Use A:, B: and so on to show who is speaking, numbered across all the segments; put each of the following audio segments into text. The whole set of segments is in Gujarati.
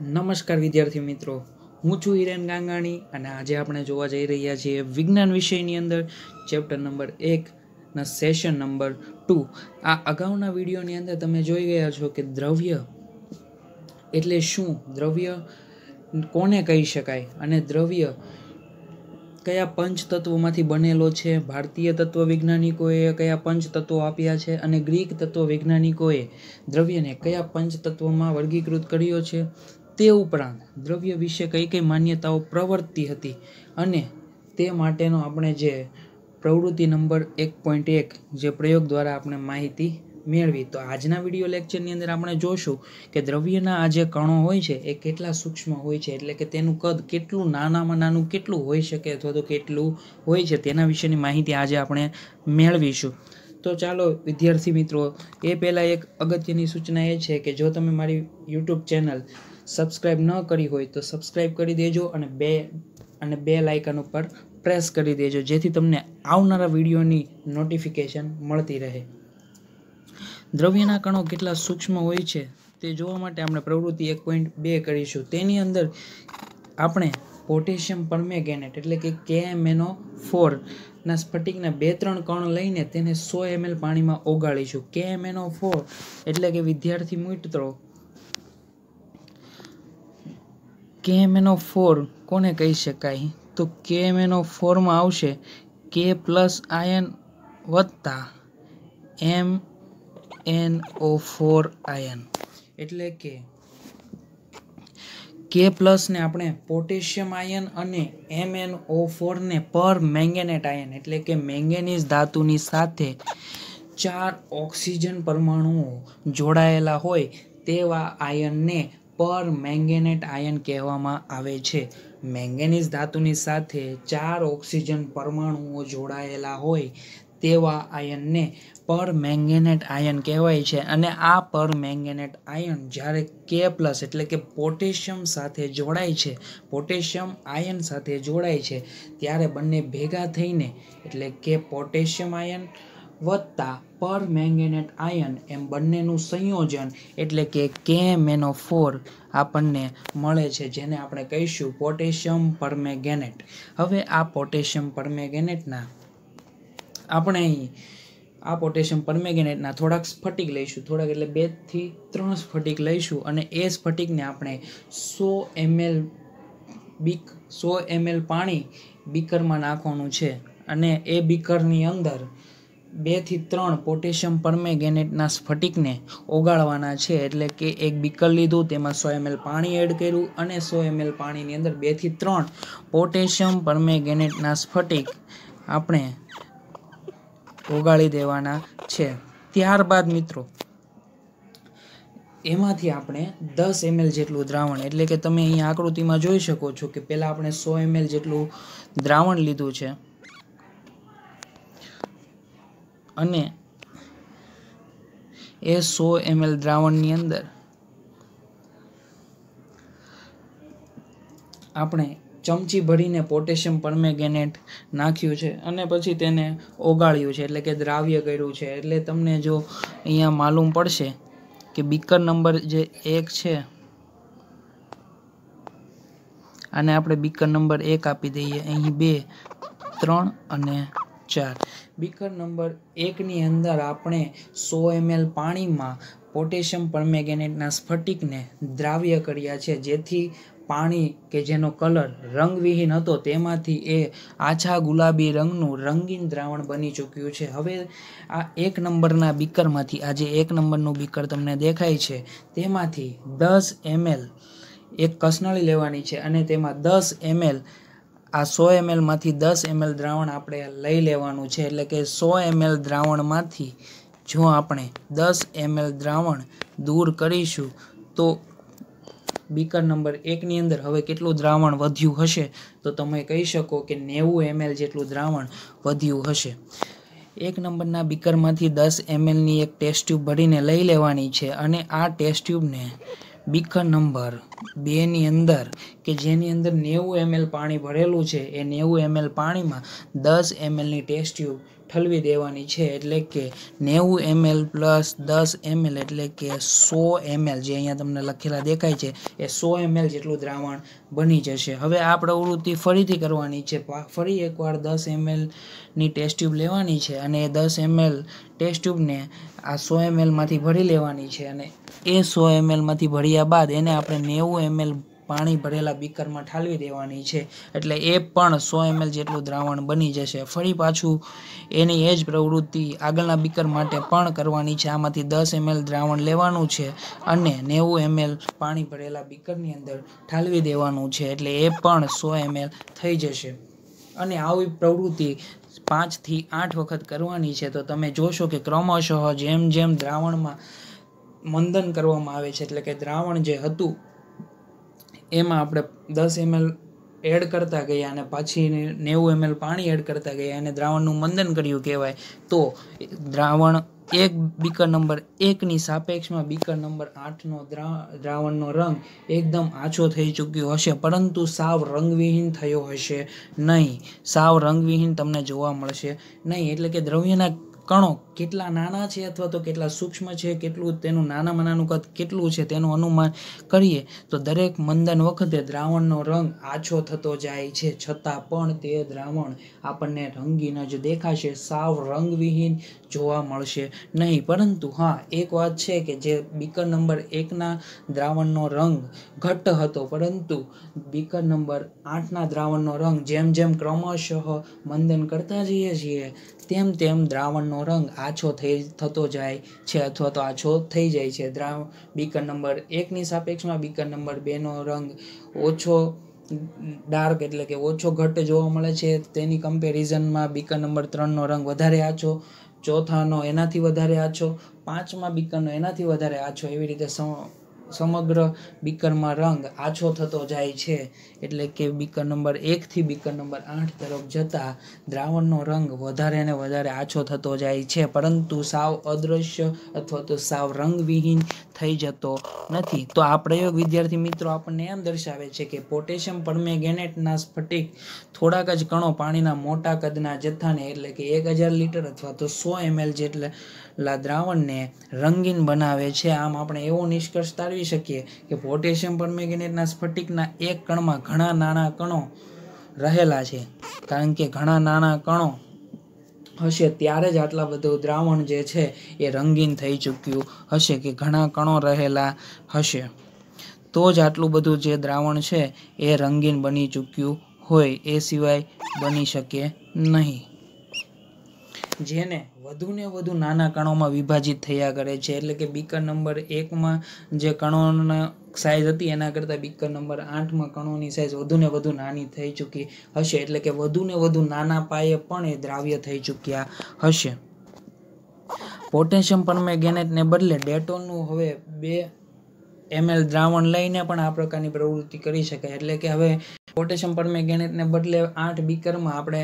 A: નમસ્કાર વિદ્યાર્થી મિત્રો હું છું હિરેન ગાંગાણી અને આજે આપણે જોવા જઈ રહ્યા છીએ વિજ્ઞાન વિષયની અંદર ચેપ્ટર નંબર એકના સેશન નંબર ટુ આ અગાઉના વિડીયોની અંદર તમે જોઈ ગયા છો કે દ્રવ્ય એટલે શું દ્રવ્ય કોને કહી શકાય અને દ્રવ્ય કયા પંચ તત્વોમાંથી બનેલો છે ભારતીય તત્વ વૈજ્ઞાનિકોએ કયા પંચ આપ્યા છે અને ગ્રીક તત્વ વૈજ્ઞાનિકોએ દ્રવ્યને કયા પંચ તત્વોમાં વર્ગીકૃત કર્યો છે તે ઉપરાંત દ્રવ્ય વિશે કઈ કઈ માન્યતાઓ પ્રવર્તી હતી અને તે માટેનો આપણે જે પ્રવૃત્તિ નંબર એક પોઈન્ટ એક જે પ્રયોગ દ્વારા આપણે માહિતી મેળવી તો આજના વિડીયો લેક્ચરની અંદર આપણે જોશું કે દ્રવ્યના આ જે કણો હોય છે એ કેટલા સૂક્ષ્મ હોય છે એટલે કે તેનું કદ કેટલું નાનામાં નાનું કેટલું હોઈ શકે અથવા તો કેટલું હોય છે તેના વિશેની માહિતી આજે આપણે મેળવીશું તો ચાલો વિદ્યાર્થી મિત્રો એ પહેલાં એક અગત્યની સૂચના એ છે કે જો તમે મારી યુટ્યુબ ચેનલ સબસ્ક્રાઈબ ન કરી હોય તો સબસ્ક્રાઈબ કરી દેજો અને બે અને બે લાઇકન ઉપર પ્રેસ કરી દેજો જેથી તમને આવનારા વિડીયોની નોટિફિકેશન મળતી રહે દ્રવ્યના કણો કેટલા સૂક્ષ્મ હોય છે તે જોવા માટે આપણે પ્રવૃત્તિ એક પોઈન્ટ બે કરીશું તેની અંદર આપણે પોટેશિયમ પરમેગેનેટ એટલે કે કેએમએનઓ ફોર ના સ્ફટિકના બે ત્રણ કણ લઈને તેને સો એમએલ પાણીમાં ઓગાળીશું કે કેએમએનઓ ફોર એટલે કે વિદ્યાર્થી મિત્રો કે એમ એનો ફોર કોને કહી શકાય તો કે એમ એનો ફોરમાં આવશે કે પ્લસ આયન વત્તા એમ એન ઓ ફોર આયન એટલે કે કે પ્લસને આપણે પોટેશિયમ આયન અને એમ એન ઓ ફોરને પર મેંગેનેટ આયન એટલે કે મેંગેનીઝ ધાતુની સાથે ચાર ઓક્સિજન પરમાણુઓ જોડાયેલા હોય તેવા આયનને પર મેંગેનેટ આયન કહેવામાં આવે છે મેંગેનીઝ ધાતુની સાથે ચાર ઓક્સિજન પરમાણુઓ જોડાયેલા હોય તેવા આયનને મેંગેનેટ આયન કહેવાય છે અને આ પર મેંગેનેટ આયન જ્યારે કે પ્લસ એટલે કે પોટેશિયમ સાથે જોડાય છે પોટેશિયમ આયન સાથે જોડાય છે ત્યારે બંને ભેગા થઈને એટલે કે પોટેશિયમ આયન વત્તા મેંગેનેટ આયન એમ બંનેનું સંયોજન એટલે કે કે મેનો ફોર આપણને મળે છે જેને આપણે કહીશું પોટેશિયમ પરમેગેનેટ હવે આ પોટેશિયમ પરમેગેનેટના આપણે આ પોટેશિયમ પરમેગેનેટના થોડાક સ્ફટિક લઈશું થોડાક એટલે બેથી ત્રણ સ્ફટિક લઈશું અને એ સ્ફટિકને આપણે સો એમએલ બીક સો એમએલ પાણી બીકરમાં નાખવાનું છે અને એ બીકરની અંદર બેથી ત્રણ પોટેશિયમ પરમેગેનેટના સ્ફટિકને ઓગાળવાના છે એટલે કે એક બીકર લીધું તેમાં સો એમએલ પાણી એડ કર્યું અને સો એમએલ પાણીની અંદર બેથી ત્રણ પોટેશિયમ પરમેંગેનેટના સ્ફટિક આપણે ઓગાળી દેવાના છે ત્યારબાદ મિત્રો એમાંથી આપણે દસ એમએલ જેટલું દ્રાવણ એટલે કે તમે અહીં આકૃતિમાં જોઈ શકો છો કે પહેલાં આપણે સો એમએલ જેટલું દ્રાવણ લીધું છે અને એ સો એમએલ દ્રાવણની અંદર આપણે ચમચી ભરીને પોટેશિયમ પરમેંગેનેટ નાખ્યું છે અને પછી તેને ઓગાળ્યું છે એટલે કે દ્રાવ્ય કર્યું છે એટલે તમને જો અહીંયા માલુમ પડશે કે બીકર નંબર જે એક છે અને આપણે બીકર નંબર એક આપી દઈએ અહીં બે ત્રણ અને ચાર બીકર નંબર એકની અંદર આપણે સો એમએલ પાણીમાં પોટેશિયમ પરમેગેનેટના સ્ફટિકને દ્રાવ્ય કર્યા છે જેથી પાણી કે જેનો કલર રંગવિહીન હતો તેમાંથી એ આછા ગુલાબી રંગનું રંગીન દ્રાવણ બની ચૂક્યું છે હવે આ એક નંબરના બીકરમાંથી આ જે એક નંબરનું બીકર તમને દેખાય છે તેમાંથી દસ એમએલ એક કસનળી લેવાની છે અને તેમાં દસ એમએલ આ સો એમએલમાંથી દસ એમએલ દ્રાવણ આપણે લઈ લેવાનું છે એટલે કે સો એમએલ દ્રાવણમાંથી જો આપણે દસ એમએલ દ્રાવણ દૂર કરીશું તો બીકર નંબર એકની અંદર હવે કેટલું દ્રાવણ વધ્યું હશે તો તમે કહી શકો કે નેવું એમએલ જેટલું દ્રાવણ વધ્યું હશે એક નંબરના બીકરમાંથી દસ એમએલની એક ટેસ્ટ ટ્યુબ ભરીને લઈ લેવાની છે અને આ ટેસ્ટ ટ્યુબને બીકર નંબર બેની અંદર કે જેની અંદર નેવું એમએલ પાણી ભરેલું છે એ નેવું એમએલ પાણીમાં દસ એમએલની ટેસ્ટ ટ્યુબ ઠલવી દેવાની છે એટલે કે નેવું એમએલ પ્લસ દસ એમએલ એટલે કે સો એમએલ જે અહીંયા તમને લખેલા દેખાય છે એ સો એમએલ જેટલું દ્રાવણ બની જશે હવે આ પ્રવૃત્તિ ફરીથી કરવાની છે ફરી એકવાર દસ એમએલની ટેસ્ટ ટ્યુબ લેવાની છે અને એ દસ એમએલ ટેસ્ટ ટ્યુબને આ સો એમએલમાંથી ભરી લેવાની છે અને એ સો એમએલમાંથી ભર્યા બાદ એને આપણે નેવું એમએલ પાણી ભરેલા બીકરમાં ઠાલવી દેવાની છે એટલે એ પણ સો એમએલ જેટલું દ્રાવણ બની જશે ફરી પાછું એની એ જ પ્રવૃત્તિ આગળના બીકર માટે પણ કરવાની છે આમાંથી દસ એમએલ દ્રાવણ લેવાનું છે અને નેવું એમએલ પાણી ભરેલા બીકરની અંદર ઠાલવી દેવાનું છે એટલે એ પણ સો એમએલ થઈ જશે અને આવી પ્રવૃત્તિ પાંચથી આઠ વખત કરવાની છે તો તમે જોશો કે ક્રમશઃ જેમ જેમ દ્રાવણમાં મંદન કરવામાં આવે છે એટલે કે દ્રાવણ જે હતું એમાં આપણે દસ એમએલ એડ કરતા ગયા અને પાછી નેવું એમએલ પાણી એડ કરતા ગયા અને દ્રાવણનું મંદન કર્યું કહેવાય તો દ્રાવણ એક બીકર નંબર એકની સાપેક્ષમાં બીકર નંબર આઠનો દ્રાવણનો રંગ એકદમ આછો થઈ ચૂક્યો હશે પરંતુ સાવ રંગવિહીન થયો હશે નહીં સાવ રંગવિહીન તમને જોવા મળશે નહીં એટલે કે દ્રવ્યના કણો કેટલા નાના છે અથવા તો કેટલા સૂક્ષ્મ છે કેટલું તેનું નાનામાં નાનું કદ કેટલું છે તેનું અનુમાન કરીએ તો દરેક મંદન વખતે દ્રાવણનો રંગ આછો થતો જાય છે છતાં પણ તે દ્રાવણ આપણને રંગીન જ દેખાશે સાવ રંગવિહીન જોવા મળશે નહીં પરંતુ હા એક વાત છે કે જે બીકર નંબર એકના દ્રાવણનો રંગ ઘટ્ટ હતો પરંતુ બીકર નંબર આઠના દ્રાવણનો રંગ જેમ જેમ ક્રમશઃ મંદન કરતા જઈએ છીએ તેમ તેમ દ્રાવણનો રંગ આછો થઈ થતો જાય છે અથવા તો આછો થઈ જાય છે દ્રાવણ બીકર નંબર એકની સાપેક્ષમાં બીકર નંબર બેનો રંગ ઓછો ડાર્ક એટલે કે ઓછો ઘટ જોવા મળે છે તેની કમ્પેરિઝનમાં બીકર નંબર ત્રણનો રંગ વધારે આછો ચોથાનો એનાથી વધારે આછો પાંચમાં બીકરનો એનાથી વધારે આછો એવી રીતે સમગ્ર બીકરમાં રંગ આછો થતો જાય છે એટલે કે બીકર નંબર એકથી બીકર નંબર આઠ તરફ જતા દ્રાવણનો રંગ વધારે ને વધારે આછો થતો જાય છે પરંતુ સાવ અદૃશ્ય અથવા તો સાવ રંગવિહીન થઈ જતો નથી તો આ પ્રયોગ વિદ્યાર્થી મિત્રો આપણને એમ દર્શાવે છે કે પોટેશિયમ પરમેંગેનેટના સ્ફટિક થોડાક જ કણો પાણીના મોટા કદના જથ્થાને એટલે કે એક હજાર લીટર અથવા તો સો એમએલ જેટલા દ્રાવણને રંગીન બનાવે છે આમ આપણે એવો નિષ્કર્ષ તારવી શકીએ કે પોટેશિયમ પરમેંગેનેટના સ્ફટિકના એક કણમાં ઘણા નાના કણો રહેલા છે કારણ કે ઘણા નાના કણો હશે ત્યારે જ આટલા બધું દ્રાવણ જે છે એ રંગીન થઈ ચૂક્યું હશે કે ઘણા કણો રહેલા હશે તો જ આટલું બધું જે દ્રાવણ છે એ રંગીન બની ચૂક્યું હોય એ સિવાય બની શકે નહીં જેને વધુને વધુ નાના કણોમાં વિભાજિત થયા કરે છે એટલે કે બીકર નંબર એકમાં જે કણોના સાઇઝ હતી એના કરતાં બીકર નંબર આઠમાં કણોની સાઇઝ વધુને વધુ નાની થઈ ચૂકી હશે એટલે કે વધુને વધુ નાના પાયે પણ એ દ્રાવ્ય થઈ ચૂક્યા હશે પોટેશિયમ પરમેંગેનેટને બદલે ડેટોલનું હવે બે એમએલ દ્રાવણ લઈને પણ આ પ્રકારની પ્રવૃત્તિ કરી શકાય એટલે કે હવે પોટેશિયમ પરમેંગેનેટને બદલે આઠ બીકરમાં આપણે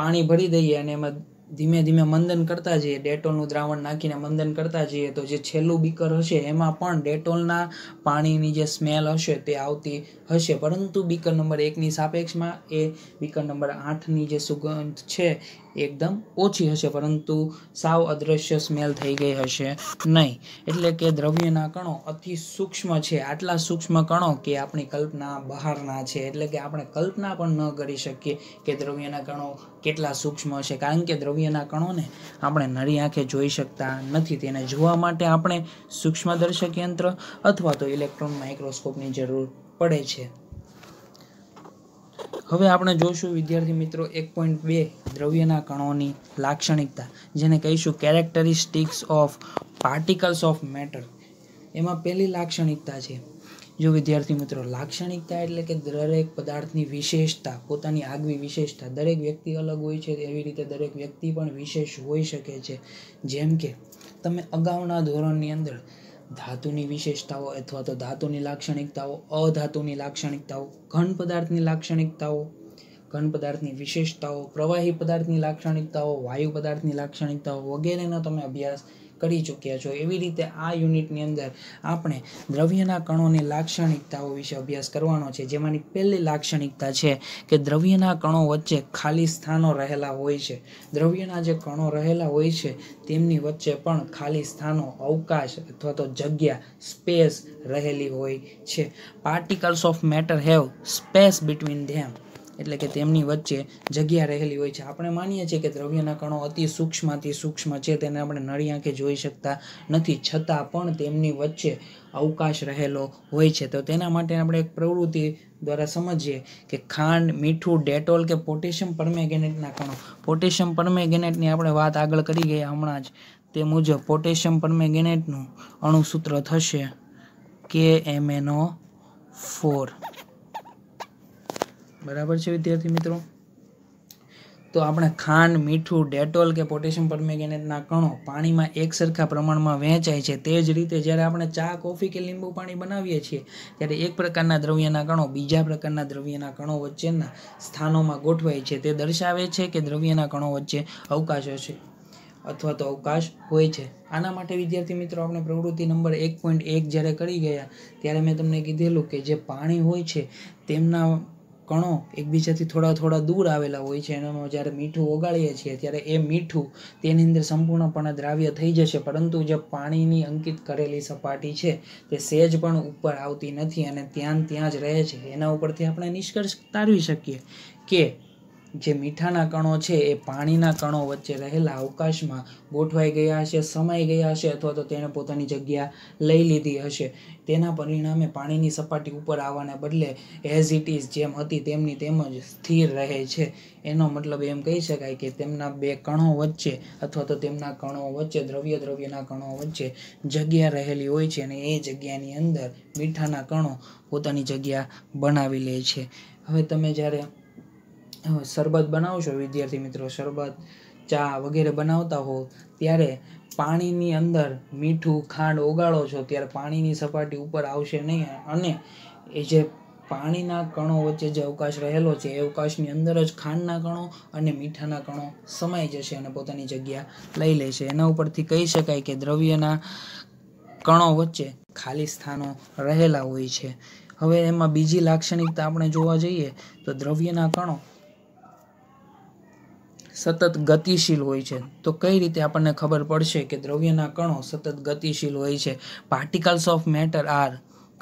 A: પાણી ભરી દઈએ અને એમાં ધીમે ધીમે મંદન કરતા જઈએ ડેટોલનું દ્રાવણ નાખીને મંદન કરતા જઈએ તો જે છેલ્લું બીકર હશે એમાં પણ ડેટોલના પાણીની જે સ્મેલ હશે તે આવતી હશે પરંતુ બીકર નંબર એકની સાપેક્ષમાં એ બીકર નંબર આઠની જે સુગંધ છે એકદમ ઓછી હશે પરંતુ સાવ અદ્રશ્ય સ્મેલ થઈ ગઈ હશે નહીં એટલે કે દ્રવ્યના કણો અતિ સૂક્ષ્મ છે આટલા સૂક્ષ્મ કણો કે આપણી કલ્પના બહારના છે એટલે કે આપણે કલ્પના પણ ન કરી શકીએ કે દ્રવ્યના કણો કેટલા સૂક્ષ્મ હશે કારણ કે દ્રવ્યના કણોને આપણે નરી આંખે જોઈ શકતા નથી તેને જોવા માટે આપણે સૂક્ષ્મદર્શક યંત્ર અથવા તો ઇલેક્ટ્રોન માઇક્રોસ્કોપની જરૂર પડે છે હવે આપણે જોશું વિદ્યાર્થી મિત્રો એક પોઈન્ટ બે દ્રવ્યના કણોની લાક્ષણિકતા જેને કહીશું characteristics of particles of matter એમાં પહેલી લાક્ષણિકતા છે જો વિદ્યાર્થી મિત્રો લાક્ષણિકતા એટલે કે દરેક પદાર્થની વિશેષતા પોતાની આગવી વિશેષતા દરેક વ્યક્તિ અલગ હોય છે એવી રીતે દરેક વ્યક્તિ પણ વિશેષ હોઈ શકે છે જેમ કે તમે અગાઉના ધોરણની અંદર ધાતુની વિશેષતાઓ અથવા તો ધાતુની લાક્ષણિકતાઓ અધાતુની લાક્ષણિકતાઓ ઘન પદાર્થની લાક્ષણિકતાઓ ઘન પદાર્થની વિશેષતાઓ પ્રવાહી પદાર્થની લાક્ષણિકતાઓ વાયુ પદાર્થની લાક્ષણિકતાઓ વગેરેનો તમે અભ્યાસ કરી ચૂક્યા છો એવી રીતે આ યુનિટની અંદર આપણે દ્રવ્યના કણોની લાક્ષણિકતાઓ વિશે અભ્યાસ કરવાનો છે જેમાંની પહેલી લાક્ષણિકતા છે કે દ્રવ્યના કણો વચ્ચે ખાલી સ્થાનો રહેલા હોય છે દ્રવ્યના જે કણો રહેલા હોય છે તેમની વચ્ચે પણ ખાલી સ્થાનો અવકાશ અથવા તો જગ્યા સ્પેસ રહેલી હોય છે particles of matter have space between them એટલે કે તેમની વચ્ચે જગ્યા રહેલી હોય છે આપણે માનીએ છીએ કે દ્રવ્યના કણો અતિ સૂક્ષ્મથી સૂક્ષ્મ છે તેને આપણે નળી આંખે જોઈ શકતા નથી છતાં પણ તેમની વચ્ચે અવકાશ રહેલો હોય છે તો તેના માટે આપણે એક પ્રવૃત્તિ દ્વારા સમજીએ કે ખાંડ મીઠું ડેટોલ કે પોટેશિયમ પરમેગેનેટના કણો પોટેશિયમ પરમેગેનેટની આપણે વાત આગળ કરી ગઈ હમણાં જ તે મુજબ પોટેશિયમ પરમેગેનેટનું અણુસૂત્ર થશે કે એમ એનો ફોર બરાબર છે વિદ્યાર્થી મિત્રો તો આપણે ખાંડ મીઠું ડેટોલ કે પોટેશિયમ પરમેંગેનેટના કણો પાણીમાં એક સરખા પ્રમાણમાં વહેંચાય છે તે જ રીતે જ્યારે આપણે ચા કોફી કે લીંબુ પાણી બનાવીએ છીએ ત્યારે એક પ્રકારના દ્રવ્યના કણો બીજા પ્રકારના દ્રવ્યના કણો વચ્ચેના સ્થાનોમાં ગોઠવાય છે તે દર્શાવે છે કે દ્રવ્યના કણો વચ્ચે અવકાશો છે અથવા તો અવકાશ હોય છે આના માટે વિદ્યાર્થી મિત્રો આપણે પ્રવૃત્તિ નંબર એક પોઈન્ટ એક જ્યારે કરી ગયા ત્યારે મેં તમને કીધેલું કે જે પાણી હોય છે તેમના કણો એકબીજાથી થોડા થોડા દૂર આવેલા હોય છે એનામાં જ્યારે મીઠું ઓગાળીએ છીએ ત્યારે એ મીઠું તેની અંદર સંપૂર્ણપણે દ્રાવ્ય થઈ જશે પરંતુ જે પાણીની અંકિત કરેલી સપાટી છે તે સહેજ પણ ઉપર આવતી નથી અને ત્યાં ત્યાં જ રહે છે એના ઉપરથી આપણે નિષ્કર્ષ તારવી શકીએ કે જે મીઠાના કણો છે એ પાણીના કણો વચ્ચે રહેલા અવકાશમાં ગોઠવાઈ ગયા હશે સમાઈ ગયા હશે અથવા તો તેણે પોતાની જગ્યા લઈ લીધી હશે તેના પરિણામે પાણીની સપાટી ઉપર આવવાને બદલે એઝ ઇટ ઇઝ જેમ હતી તેમની તેમ જ સ્થિર રહે છે એનો મતલબ એમ કહી શકાય કે તેમના બે કણો વચ્ચે અથવા તો તેમના કણો વચ્ચે દ્રવ્ય દ્રવ્યના કણો વચ્ચે જગ્યા રહેલી હોય છે અને એ જગ્યાની અંદર મીઠાના કણો પોતાની જગ્યા બનાવી લે છે હવે તમે જ્યારે શરબત બનાવો છો વિદ્યાર્થી મિત્રો શરબત ચા વગેરે બનાવતા હો ત્યારે પાણીની અંદર મીઠું ખાંડ ઓગાળો છો ત્યારે પાણીની સપાટી ઉપર આવશે નહીં અને એ જે પાણીના કણો વચ્ચે જે અવકાશ રહેલો છે એ અવકાશની અંદર જ ખાંડના કણો અને મીઠાના કણો સમાઈ જશે અને પોતાની જગ્યા લઈ લેશે એના ઉપરથી કહી શકાય કે દ્રવ્યના કણો વચ્ચે ખાલી સ્થાનો રહેલા હોય છે હવે એમાં બીજી લાક્ષણિકતા આપણે જોવા જઈએ તો દ્રવ્યના કણો સતત ગતિશીલ હોય છે તો કઈ રીતે આપણને ખબર પડશે કે દ્રવ્યના કણો સતત ગતિશીલ હોય છે particles of matter are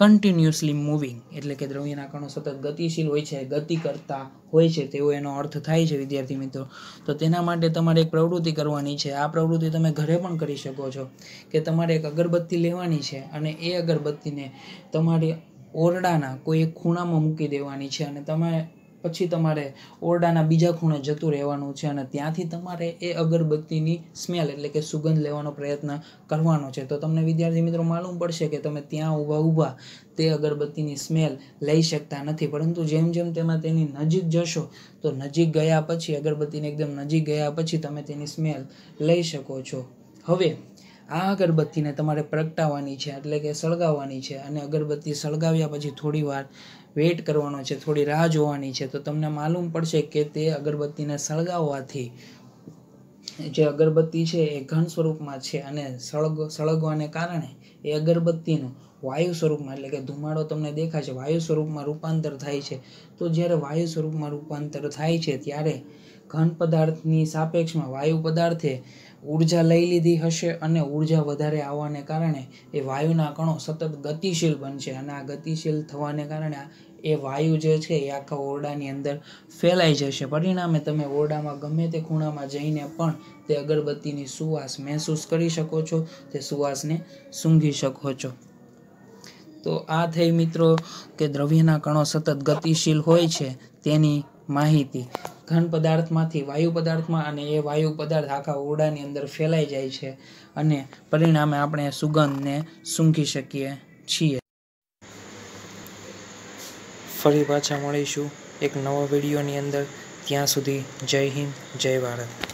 A: continuously moving એટલે કે દ્રવ્યના કણો સતત ગતિશીલ હોય છે ગતિ કરતા હોય છે તેવો એનો અર્થ થાય છે વિદ્યાર્થી મિત્રો તો તેના માટે તમારે એક પ્રવૃત્તિ કરવાની છે આ પ્રવૃત્તિ તમે ઘરે પણ કરી શકો છો કે તમારે એક અગરબત્તી લેવાની છે અને એ અગરબત્તીને તમારી ઓરડાના કોઈ એક ખૂણામાં મૂકી દેવાની છે અને તમે પછી તમારે ઓરડાના બીજા ખૂણે જતું રહેવાનું છે અને ત્યાંથી તમારે એ અગરબત્તીની સ્મેલ એટલે કે સુગંધ લેવાનો પ્રયત્ન કરવાનો છે તો તમને વિદ્યાર્થી મિત્રો માલુમ પડશે કે તમે ત્યાં ઊભા ઊભા તે અગરબત્તીની સ્મેલ લઈ શકતા નથી પરંતુ જેમ જેમ તેમાં તેની નજીક જશો તો નજીક ગયા પછી અગરબત્તીને એકદમ નજીક ગયા પછી તમે તેની સ્મેલ લઈ શકો છો હવે આ અગરબત્તીને તમારે પ્રગટાવવાની છે એટલે કે સળગાવવાની છે અને અગરબત્તી સળગાવ્યા પછી થોડી વાર વેઇટ કરવાનો છે થોડી રાહ જોવાની છે તો તમને માલુમ પડશે કે તે અગરબત્તીને સળગાવવાથી જે અગરબત્તી છે એ ઘન સ્વરૂપમાં છે અને સળગ સળગવાને કારણે એ અગરબત્તીનું વાયુ સ્વરૂપમાં એટલે કે ધુમાડો તમને દેખાશે વાયુ સ્વરૂપમાં રૂપાંતર થાય છે તો જ્યારે વાયુ સ્વરૂપમાં રૂપાંતર થાય છે ત્યારે ઘન પદાર્થની સાપેક્ષમાં વાયુ પદાર્થે ઉર્જા લઈ લીધી હશે અને ઉર્જા વધારે આવવાને કારણે એ વાયુના કણો સતત ગતિશીલ બનશે અને આ ગતિશીલ થવાને કારણે એ વાયુ જે છે એ આખા ઓરડાની અંદર ફેલાઈ જશે પરિણામે તમે ઓરડામાં ગમે તે ખૂણામાં જઈને પણ તે અગરબત્તીની સુવાસ મહેસૂસ કરી શકો છો તે સુવાસને સૂંઘી શકો છો તો આ થઈ મિત્રો કે દ્રવ્યના કણો સતત ગતિશીલ હોય છે તેની માહિતી ઘન પદાર્થમાંથી વાયુ પદાર્થમાં અને એ વાયુ પદાર્થ આખા ઓરડાની અંદર ફેલાઈ જાય છે અને પરિણામે આપણે સુગંધને સૂંઘી શકીએ છીએ ફરી પાછા મળીશું એક નવા વિડીયોની અંદર ત્યાં સુધી જય હિન્દ જય ભારત